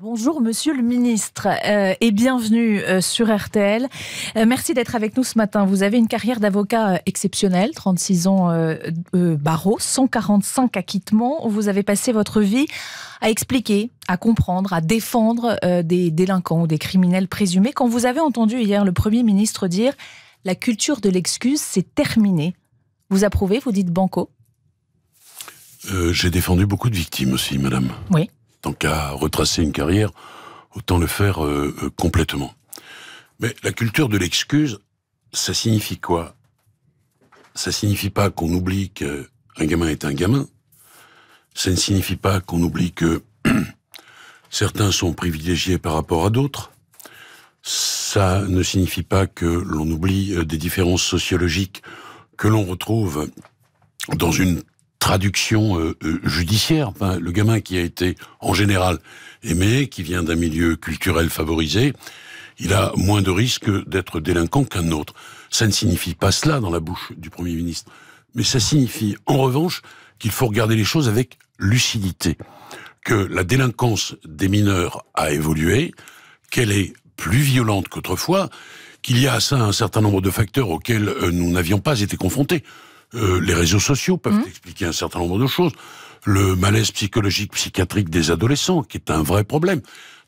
Bonjour Monsieur le Ministre euh, et bienvenue euh, sur RTL. Euh, merci d'être avec nous ce matin. Vous avez une carrière d'avocat exceptionnelle, 36 ans barreau, 145 acquittements. Vous avez passé votre vie à expliquer, à comprendre, à défendre des délinquants ou des criminels présumés. Quand vous avez entendu hier le Premier ministre dire la culture de l'excuse, c'est terminé. Vous approuvez, vous dites banco J'ai défendu beaucoup de victimes aussi, madame. Oui. Tant qu'à retracer une carrière, autant le faire euh, euh, complètement. Mais la culture de l'excuse, ça signifie quoi Ça signifie pas qu'on oublie qu'un gamin est un gamin. Ça ne signifie pas qu'on oublie que certains sont privilégiés par rapport à d'autres. Ça ne signifie pas que l'on oublie euh, des différences sociologiques que l'on retrouve dans une traduction euh, euh, judiciaire. le gamin qui a été en général aimé, qui vient d'un milieu culturel favorisé, il a moins de risques d'être délinquant qu'un autre. Ça ne signifie pas cela dans la bouche du Premier ministre. Mais ça signifie, en revanche, qu'il faut regarder les choses avec lucidité. Que la délinquance des mineurs a évolué, qu'elle est plus violente qu'autrefois, qu'il y a à ça un certain nombre de facteurs auxquels euh, nous n'avions pas été confrontés. Euh, les réseaux sociaux peuvent mmh. expliquer un certain nombre de choses. Le malaise psychologique, psychiatrique des adolescents, qui est un vrai problème.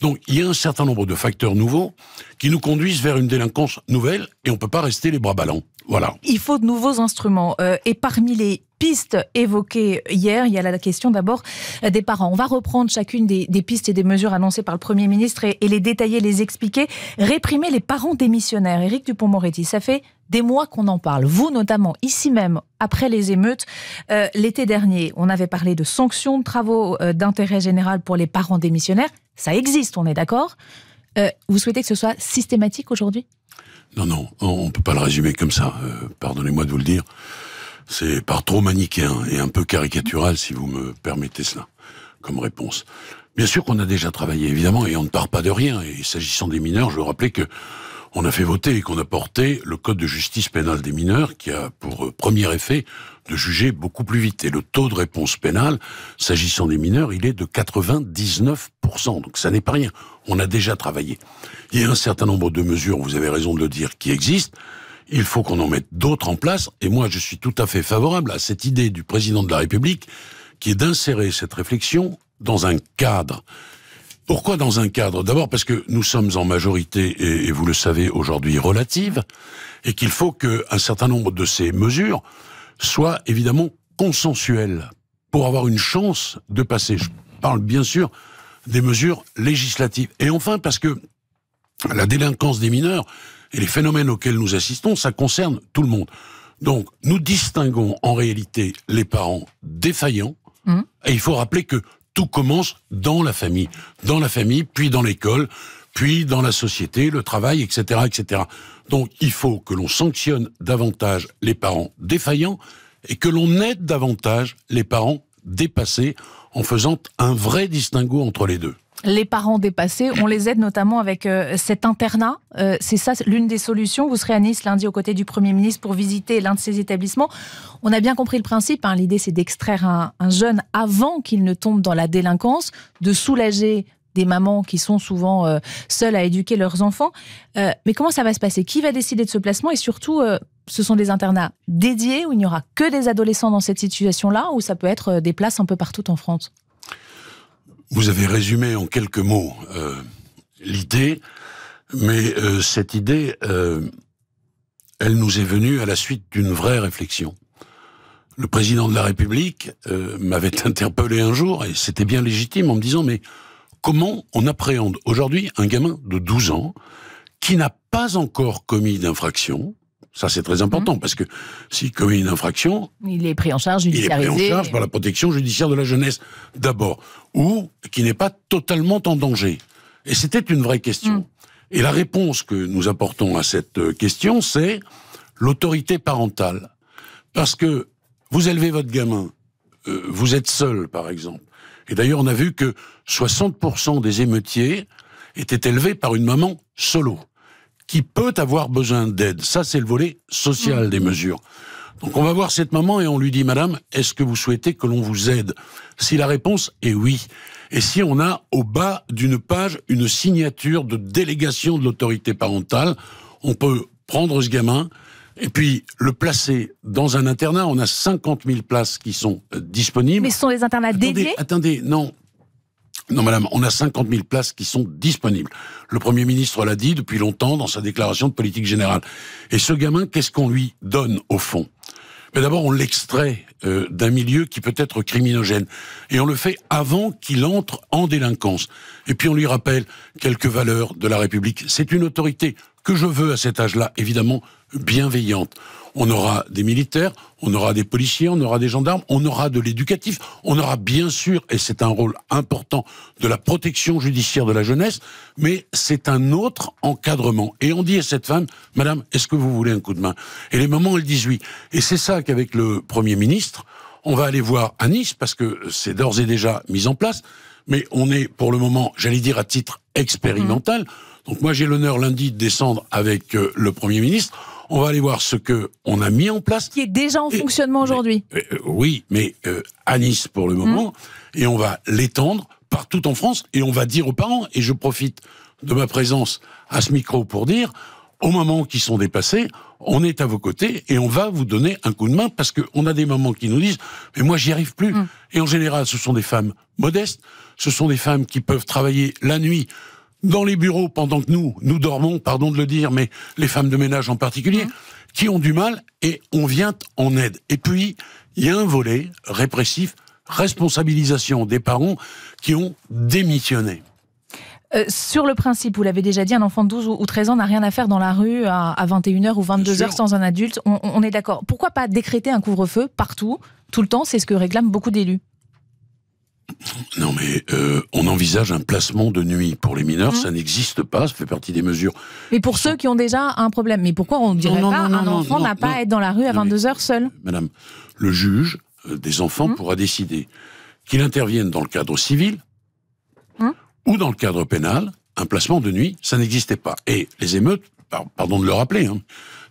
Donc il y a un certain nombre de facteurs nouveaux qui nous conduisent vers une délinquance nouvelle et on ne peut pas rester les bras ballants. Voilà. Il faut de nouveaux instruments. Euh, et parmi les pistes évoquées hier, il y a la question d'abord euh, des parents. On va reprendre chacune des, pistes et des mesures annoncées par le Premier ministre et, les détailler, les expliquer. Réprimer les parents démissionnaires. Éric Dupont-Moretti, ça fait des mois qu'on en parle. Vous notamment, ici même, après les émeutes, euh, l'été dernier, on avait parlé de sanctions de travaux d'intérêt général pour les parents démissionnaires. Ça existe, on est d'accord. Euh, vous souhaitez que ce soit systématique aujourd'hui Non, non, on ne peut pas le résumer comme ça. Euh, pardonnez-moi de vous le dire. C'est par trop manichéen et un peu caricatural, si vous me permettez cela, comme réponse. Bien sûr qu'on a déjà travaillé, évidemment, et on ne part pas de rien. Et s'agissant des mineurs, je veux rappeler que on a fait voter et qu'on a porté le Code de justice pénale des mineurs qui a pour euh, premier effet de juger beaucoup plus vite. Et le taux de réponse pénale, s'agissant des mineurs, il est de 99%. Donc ça n'est pas rien. On a déjà travaillé. Il y a un certain nombre de mesures, vous avez raison de le dire, qui existent. Il faut qu'on en mette d'autres en place. Et moi, je suis tout à fait favorable à cette idée du président de la République qui est d'insérer cette réflexion dans un cadre pourquoi dans un cadre D'abord parce que nous sommes en majorité, et, vous le savez aujourd'hui, relative, et qu'il faut qu'un certain nombre de ces mesures soient évidemment consensuelles pour avoir une chance de passer. Je parle bien sûr des mesures législatives. Et enfin parce que la délinquance des mineurs et les phénomènes auxquels nous assistons, ça concerne tout le monde. Donc, nous distinguons en réalité les parents défaillants. Mmh. Et il faut rappeler que tout commence dans la famille. Dans la famille, puis dans l'école, puis dans la société, le travail, etc., etc. Donc, il faut que l'on sanctionne davantage les parents défaillants et que l'on aide davantage les parents dépassés en faisant un vrai distinguo entre les deux les parents dépassés. On les aide notamment avec euh, cet internat. Euh, c'est ça l'une des solutions. Vous serez à Nice lundi aux côtés du Premier ministre pour visiter l'un de ces établissements. On a bien compris le principe. Hein. L'idée, c'est d'extraire un, jeune avant qu'il ne tombe dans la délinquance, de soulager des mamans qui sont souvent euh, seules à éduquer leurs enfants. mais comment ça va se passer Qui va décider de ce placement Et surtout, ce sont des internats dédiés où il n'y aura que des adolescents dans cette situation-là ou ça peut être des places un peu partout en France vous avez résumé en quelques mots euh, l'idée, mais euh, cette idée, euh, elle nous est venue à la suite d'une vraie réflexion. Le président de la République m'avait interpellé un jour, et c'était bien légitime, en me disant, mais comment on appréhende aujourd'hui un gamin de 12 ans qui n'a pas encore commis d'infraction, ça, c'est très important, mhm. parce que s'il commet une infraction... Il est pris en charge, Il est pris en charge par la protection judiciaire de la jeunesse, d'abord. Ou qui n'est pas totalement en danger. Et c'était une vraie question. Mhm. Et la réponse que nous apportons à cette euh, question, c'est l'autorité parentale. Parce que vous élevez votre gamin, euh, vous êtes seul, par exemple. Et d'ailleurs, on a vu que 60% des émeutiers étaient élevés par une maman solo qui peut avoir besoin d'aide. Ça, c'est le volet social mm. des mesures. Donc on va voir cette maman et on lui dit, Madame, est-ce que vous souhaitez que l'on vous aide Si la réponse est oui, et si on a au bas d'une page une signature de délégation de l'autorité parentale, on peut prendre ce gamin et puis le placer dans un internat. On a 50 000 places qui sont euh, disponibles. Mais ce sont des internats dédiés Attendez, non, non, madame, on a 50 000 places qui sont disponibles. Le Premier ministre l'a dit depuis longtemps dans sa déclaration de politique générale. Et ce gamin, qu'est-ce qu'on lui donne au fond mais d'abord, on l'extrait euh, d'un milieu qui peut être criminogène. Et on le fait avant qu'il entre en délinquance. Et puis on lui rappelle quelques valeurs de la République. C'est une autorité que je veux à cet âge-là, évidemment bienveillante on aura des militaires, on aura des policiers, on aura des gendarmes, on aura de l'éducatif, on aura bien sûr, et c'est un rôle important, de la protection judiciaire de la jeunesse, mais c'est un autre encadrement. Et on dit à cette femme, Madame, est-ce que vous voulez un coup de main Et les moments, elles disent oui. Et c'est ça qu'avec le Premier ministre, on va aller voir à Nice, parce que c'est d'ores et déjà mis en place, mais on est pour le moment, j'allais dire à titre expérimental. Mm-hmm. Donc moi j'ai l'honneur lundi de descendre avec euh, le Premier ministre on va aller voir ce que on a mis en place. Qui est déjà en fonctionnement aujourd'hui. Euh, euh, oui, mais euh, à Nice pour le moment. Mmh. Et on va l'étendre partout en France. Et on va dire aux parents, et je profite de ma présence à ce micro pour dire, au moment qui sont dépassés, on est à vos côtés et on va vous donner un coup de main parce qu'on a des mamans qui nous disent mais moi j'y arrive plus. Mmh. Et en général, ce sont des femmes modestes, ce sont des femmes qui peuvent travailler la nuit dans les bureaux pendant que nous, nous dormons, pardon de le dire, mais les femmes de ménage en particulier, hein qui ont du mal et on vient en aide. Et puis, il y a un volet répressif, responsabilisation des parents qui ont démissionné. Euh, sur le principe, vous l'avez déjà dit, un enfant de 12 ou 13 ans n'a rien à faire dans la rue à, 21h ou 22h sans un adulte. On, on est d'accord. Pourquoi pas décréter un couvre-feu partout, tout le temps C'est ce que réclament beaucoup d'élus. Non, mais euh, on envisage un placement de nuit. Pour les mineurs, hein ça n'existe pas, ça fait partie des mesures. Mais pour ceux qui ont déjà un problème, mais pourquoi on ne dirait pas un enfant n'a pas à être dans la rue à 22h seul Madame, le juge euh, des enfants hein pourra décider qu'il intervienne dans le cadre civil hein ou dans le cadre pénal. Un placement de nuit, ça n'existait pas. Et les émeutes, pardon de le rappeler,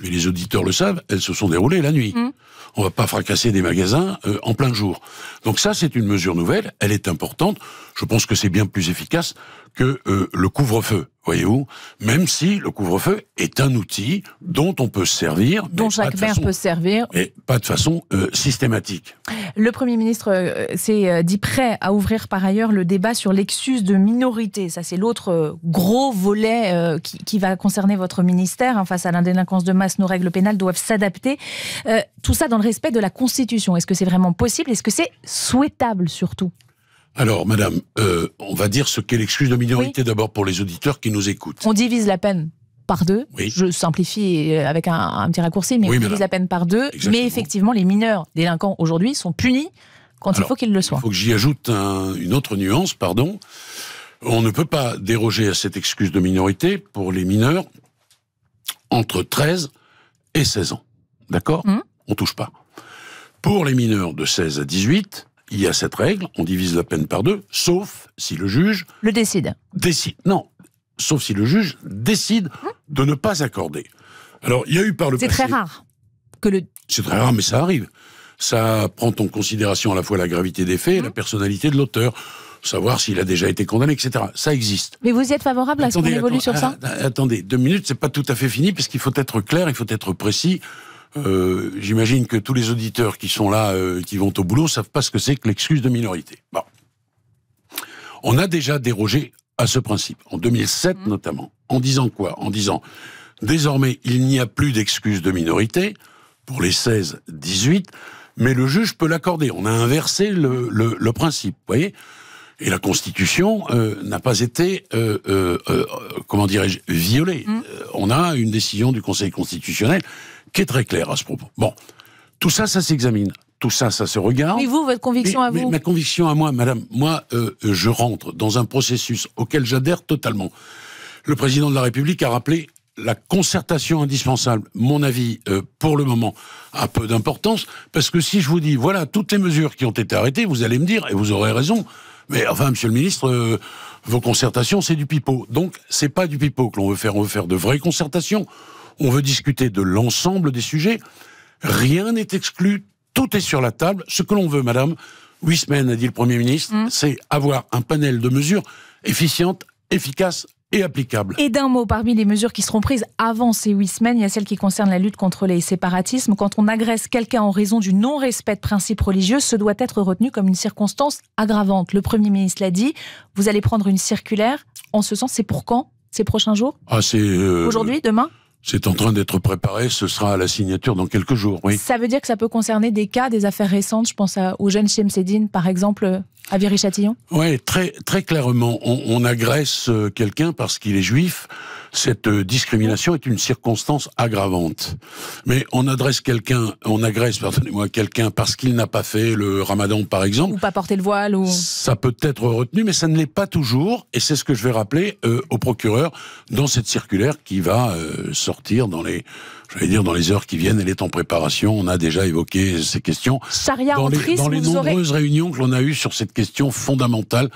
mais les auditeurs le savent, elles se sont déroulées la nuit. Hum. On va pas fracasser des magasins euh, en plein jour. Donc ça, c'est une mesure nouvelle, elle est importante. Je pense que c'est bien plus efficace que euh, le couvre-feu voyez-vous, même si le couvre-feu est un outil dont on peut servir. Dont chaque maire peut servir. Mais pas de façon euh, systématique. Le Premier ministre euh, s'est euh, dit prêt à ouvrir par ailleurs le débat sur l'excuse de minorité. Ça, c'est l'autre gros volet qui, qui, va concerner votre ministère. Hein, face à l'indélinquance de masse, nos règles pénales doivent s'adapter. tout ça dans le respect de la Constitution. Est-ce que c'est vraiment possible Est-ce que c'est souhaitable surtout alors, madame, euh, on va dire ce qu'est l'excuse de minorité d'abord pour les auditeurs qui nous écoutent. On divise la peine par deux. Je simplifie euh, avec un, petit raccourci, mais on divise la peine par deux. Mais effectivement, les mineurs délinquants aujourd'hui sont punis quand il faut qu'ils le soient. Il faut que j'y ajoute une autre nuance, pardon. On ne peut pas déroger à cette excuse de minorité pour les mineurs entre 13 et 16 ans. D'accord hum On touche pas. Pour les mineurs de 16 à 18, il y a cette règle, on divise la peine par deux, sauf si le juge... Le décide. Décide. Non, sauf si le juge décide de ne pas accorder. Alors, il y a eu par le passé... C'est très rare que le... C'est très rare, mais ça arrive. Ça prend en considération à la fois la gravité des faits et la mhm. personnalité de l'auteur. Savoir s'il a déjà été condamné, etc. Ça existe. Mais vous êtes favorable à ce qu'on évolue sur ça ah, ah, Attendez, deux minutes, c'est pas tout à fait fini, puisqu'il faut être clair, il faut être précis. Euh, j'imagine que tous les auditeurs qui sont là, euh, qui vont au boulot, savent pas ce que c'est que l'excuse de minorité. Bon. On a déjà dérogé à ce principe, en 2007 mhm. notamment. En disant quoi En disant, désormais, il n'y a plus d'excuse de minorité pour les 16-18, mais le juge peut l'accorder. On a inversé le, le principe, vous voyez et la Constitution euh, n'a pas été, euh, euh, comment dirais-je, violée. Hum. on a une décision du Conseil constitutionnel qui est très claire à ce propos. Bon, tout ça, ça s'examine. Tout ça, ça se regarde. Mais vous, votre conviction à vous Ma conviction à moi, madame, moi, je rentre dans un processus auquel j'adhère totalement. Le président de la République a rappelé la concertation indispensable, mon avis, pour le moment, a peu d'importance, parce que si je vous dis, voilà, toutes les mesures qui ont été arrêtées, vous allez me dire, et vous aurez raison, mais enfin, monsieur le ministre, euh, vos concertations, c'est du pipeau. Donc, c'est pas du pipeau que l'on veut faire. On veut faire de vraies concertations. On veut discuter de l'ensemble des sujets. Rien n'est exclu. Tout est sur la table. Ce que l'on veut, madame, huit semaines, a dit le Premier ministre, mmh. c'est avoir un panel de mesures efficientes, efficaces, et applicable. Et d'un mot, parmi les mesures qui seront prises avant ces huit semaines, il y a celle qui concerne la lutte contre les séparatismes. Quand on agresse quelqu'un en raison du non-respect de principes religieux, ce doit être retenu comme une circonstance aggravante. Le Premier ministre l'a dit, vous allez prendre une circulaire. En ce sens, c'est pour quand Ces prochains jours ah, c'est euh, Aujourd'hui Demain c'est en train d'être préparé, ce sera à la signature dans quelques jours, oui. Ça veut dire que ça peut concerner des cas, des affaires récentes, je pense à, au jeune par exemple, à Viry-Châtillon Oui, très, très clairement. On, agresse euh, quelqu'un parce qu'il est juif. Cette euh, discrimination est une circonstance aggravante. Mais on adresse quelqu'un, on agresse, pardonnez-moi, quelqu'un parce qu'il n'a pas fait le ramadan, par exemple. Ou pas porté le voile. Ça peut être retenu, mais ça ne l'est pas toujours. Et c'est ce que je vais rappeler euh, au procureur dans cette circulaire qui va sortir dans les dire, dans les heures qui viennent, elle est en préparation. On a déjà évoqué ces questions. dans les, dans les nombreuses réunions que l'on a eues sur cette question fondamentale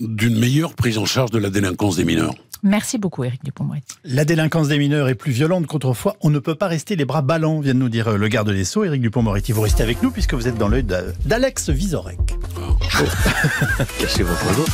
d'une meilleure prise en charge de la délinquance des mineurs. Merci beaucoup, Éric Dupont-Moretti. La délinquance des mineurs est plus violente qu'autrefois. On ne peut pas rester les bras ballants, vient de nous dire euh, le garde des Sceaux, Éric Dupont-Moretti. Vous restez avec nous puisque vous êtes dans l'œil d'Alex Vizorek. Oh. Cachez votre dos.